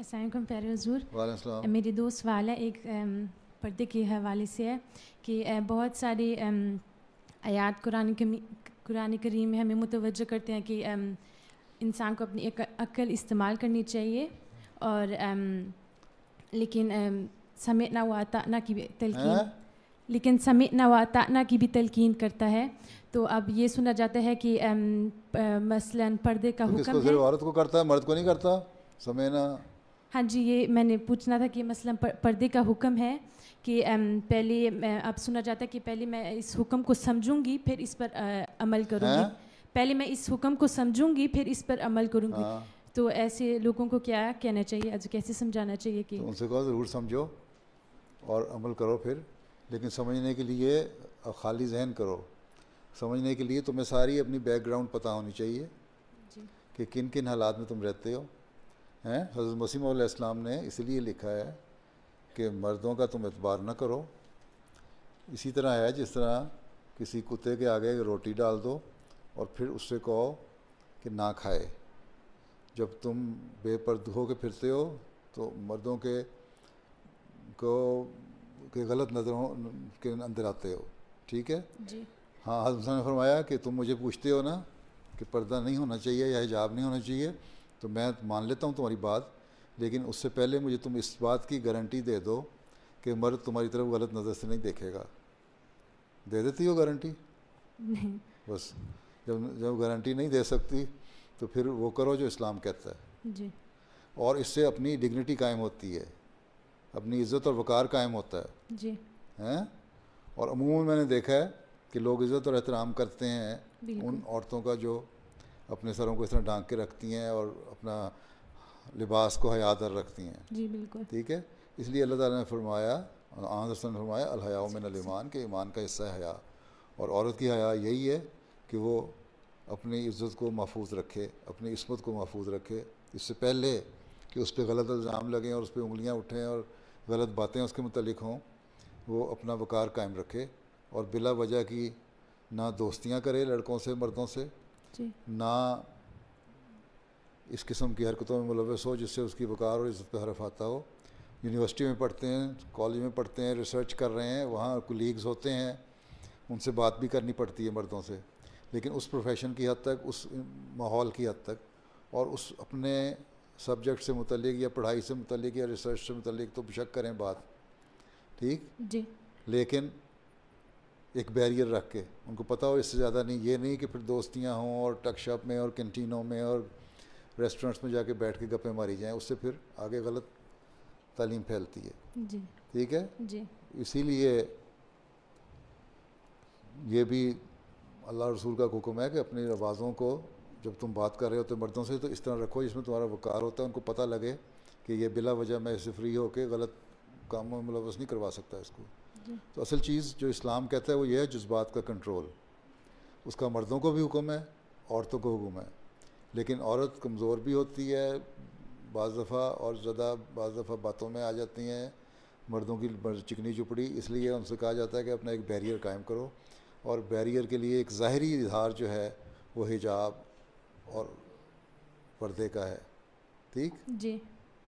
असलम प्यारे हजूर मेरी दोस्त है एक पर्दे के हवाले से है कि बहुत सारी आयात कुरान करीम में हमें मुतवजह करते हैं कि इंसान को अपनी अक्ल इस्तेमाल करनी चाहिए और लेकिन समेत ना हुआ ताना की तलकिन हाँ? लेकिन समेत ना हुआ ताना की भी तलकिन करता है तो अब ये सुना जाता है कि मसलन पर्दे का तो हुक्म है औरत को करता है मर्द को नहीं करता ना हाँ जी ये मैंने पूछना था कि मसलन पर, पर्दे का हुक्म है कि पहले अब सुना जाता है कि पहले मैं इस हुक्म को समझूंगी फिर इस पर आ, अमल करूंगी है? हाँ। पहले मैं इस हुक्म को समझूंगी फिर इस पर अमल करूंगी हाँ। तो ऐसे लोगों को क्या कहना चाहिए आज कैसे समझाना चाहिए कि तो उनसे कहो ज़रूर समझो और अमल करो फिर लेकिन समझने के लिए खाली जहन करो समझने के लिए तुम्हें सारी अपनी बैकग्राउंड पता होनी चाहिए कि किन किन हालात में तुम रहते हो हैं हज़रत मसीम आसमाम ने इसलिए लिखा है कि मर्दों का तुम एतबार ना करो इसी तरह है जिस तरह किसी कुत्ते के आगे रोटी डाल दो और फिर उससे कहो कि ना खाए जब तुम बेपर्द होकर फिरते हो तो मर्दों के को के गलत नज़रों के अंदर आते हो ठीक है जी हाँ हजम ने फरमाया कि तुम मुझे पूछते हो ना कि पर्दा नहीं होना चाहिए या हिजाब नहीं होना चाहिए तो मैं मान लेता हूँ तुम्हारी बात लेकिन उससे पहले मुझे तुम इस बात की गारंटी दे दो कि मर्द तुम्हारी तरफ गलत नज़र से नहीं देखेगा दे देती हो गारंटी नहीं बस जब जब गारंटी नहीं दे सकती तो फिर वो करो जो इस्लाम कहता है जी और इससे अपनी डिग्निटी कायम होती है अपनी इज़्ज़त और वक़ार कायम होता है जी हैं और अमूमन मैंने देखा है कि लोग इज़्ज़त और एहतराम करते हैं उन औरतों का जो अपने सरों को इस तरह ढांक के रखती हैं और अपना लिबास को हयादर रखती हैं जी बिल्कुल ठीक है इसलिए अल्लाह ताला ने फरमाया ने फरमाया अलहया मिन ईमान के ईमान का हिस्सा है हया और औरत की हया यही है कि वो अपनी इज़्ज़त को महफूज रखे अपनी इसमत को महफूज रखे इससे पहले कि उस पर गलत इल्ज़ाम लगें और उस पर उंगलियाँ उठें और गलत बातें उसके मतलब हों वो अपना वक़ार कायम रखे और बिला वजह की ना दोस्तियाँ करे लड़कों से मर्दों से ना इस किस्म की हरकतों में मुलवस हो जिससे उसकी वकार और इज़्ज़त पर हरफ आता हो यूनिवर्सिटी में पढ़ते हैं कॉलेज में पढ़ते हैं रिसर्च कर रहे हैं वहाँ कुलीग्स होते हैं उनसे बात भी करनी पड़ती है मर्दों से लेकिन उस प्रोफेशन की हद तक उस माहौल की हद तक और उस अपने सब्जेक्ट से मुतलिक या पढ़ाई से मुतलिक या रिसर्च से मुतलिक तो बेशक करें बात ठीक जी लेकिन एक बैरियर रख के उनको पता हो इससे ज़्यादा नहीं ये नहीं कि फिर दोस्तियाँ हों और टकशॉप में और कैंटीनों में और रेस्टोरेंट्स में जाके बैठ के गप्पे मारी जाएँ उससे फिर आगे गलत तालीम फैलती है जी ठीक है जी इसीलिए ये भी अल्लाह रसूल का हुक्म है कि अपनी आवाज़ों को जब तुम बात कर रहे हो तो मर्दों से तो इस तरह रखो जिसमें तुम्हारा वकार होता है उनको पता लगे कि ये बिला वजह मैं इससे फ्री होकर गलत कामों में मुलवस नहीं करवा सकता इसको तो असल चीज़ जो इस्लाम कहता है वो ये है जज्बात का कंट्रोल उसका मर्दों को भी हुक्म है औरतों को हुक्म है लेकिन औरत कमज़ोर भी होती है बज़ दफ़ा और ज़्यादा बज़ दफ़ा बातों में आ जाती हैं मर्दों की चिकनी चुपड़ी इसलिए उनसे कहा जाता है कि अपना एक बैरियर कायम करो और बैरियर के लिए एक ज़ाहरी इजहार जो है वो हिजाब और पर्दे का है ठीक जी